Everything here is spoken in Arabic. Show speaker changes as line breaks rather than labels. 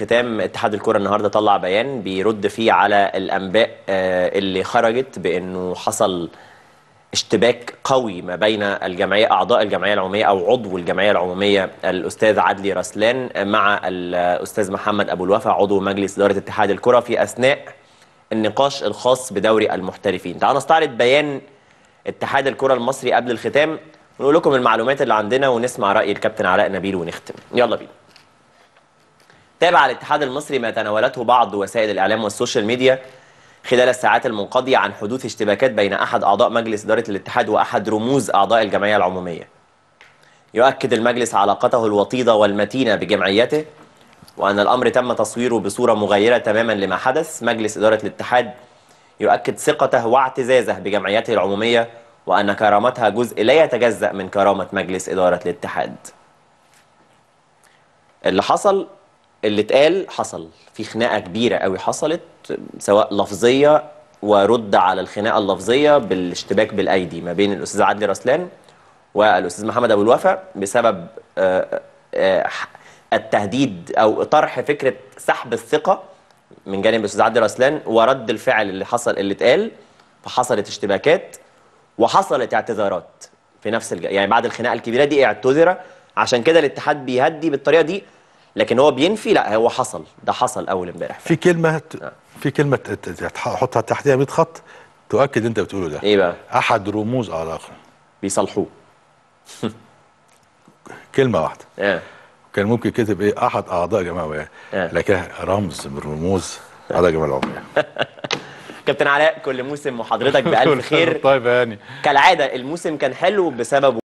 ختام اتحاد الكره النهارده طلع بيان بيرد فيه على الانباء آه، اللي خرجت بانه حصل اشتباك قوي ما بين الجمعيه اعضاء الجمعيه العموميه او عضو الجمعيه العموميه الاستاذ عدلي رسلان مع الاستاذ محمد ابو الوفا عضو مجلس اداره اتحاد الكره في اثناء النقاش الخاص بدوري المحترفين. تعالوا نستعرض بيان اتحاد الكره المصري قبل الختام ونقول لكم المعلومات اللي عندنا ونسمع راي الكابتن علاء نبيل ونختم. يلا بينا. تابع الاتحاد المصري ما تناولته بعض وسائل الإعلام والسوشيال ميديا خلال الساعات المنقضية عن حدوث اشتباكات بين أحد أعضاء مجلس إدارة الاتحاد وأحد رموز أعضاء الجمعية العمومية يؤكد المجلس علاقته الوطيدة والمتينة بجمعيته وأن الأمر تم تصويره بصورة مغايرة تماما لما حدث مجلس إدارة الاتحاد يؤكد ثقته واعتزازه بجمعيته العمومية وأن كرامتها جزء لا يتجزأ من كرامة مجلس إدارة الاتحاد اللي حصل اللي اتقال حصل في خناقه كبيره قوي حصلت سواء لفظيه ورد على الخناقه اللفظيه بالاشتباك بالايدي ما بين الاستاذ عدلي رسلان والاستاذ محمد ابو الوفا بسبب آه، آه، التهديد او طرح فكره سحب الثقه من جانب الاستاذ عدلي رسلان ورد الفعل اللي حصل اللي اتقال فحصلت اشتباكات وحصلت اعتذارات في نفس الج... يعني بعد الخناقه الكبيره دي اعتذر عشان كده الاتحاد بيهدي بالطريقه دي لكن هو بينفي لا هو حصل
ده حصل اول امبارح في نعم. كلمه ت... في كلمه تحطها تحتها 100 خط تؤكد انت بتقوله ده ايه بقى احد رموز اراخو بيصلحوه كلمه واحده اه كان ممكن كتب ايه احد اعضاء جماعه إيه. لكن رمز من رموز اعضاء جماعه عمر
كابتن علاء كل موسم وحضرتك بالف خير طيب يعني كالعاده الموسم كان حلو بسببه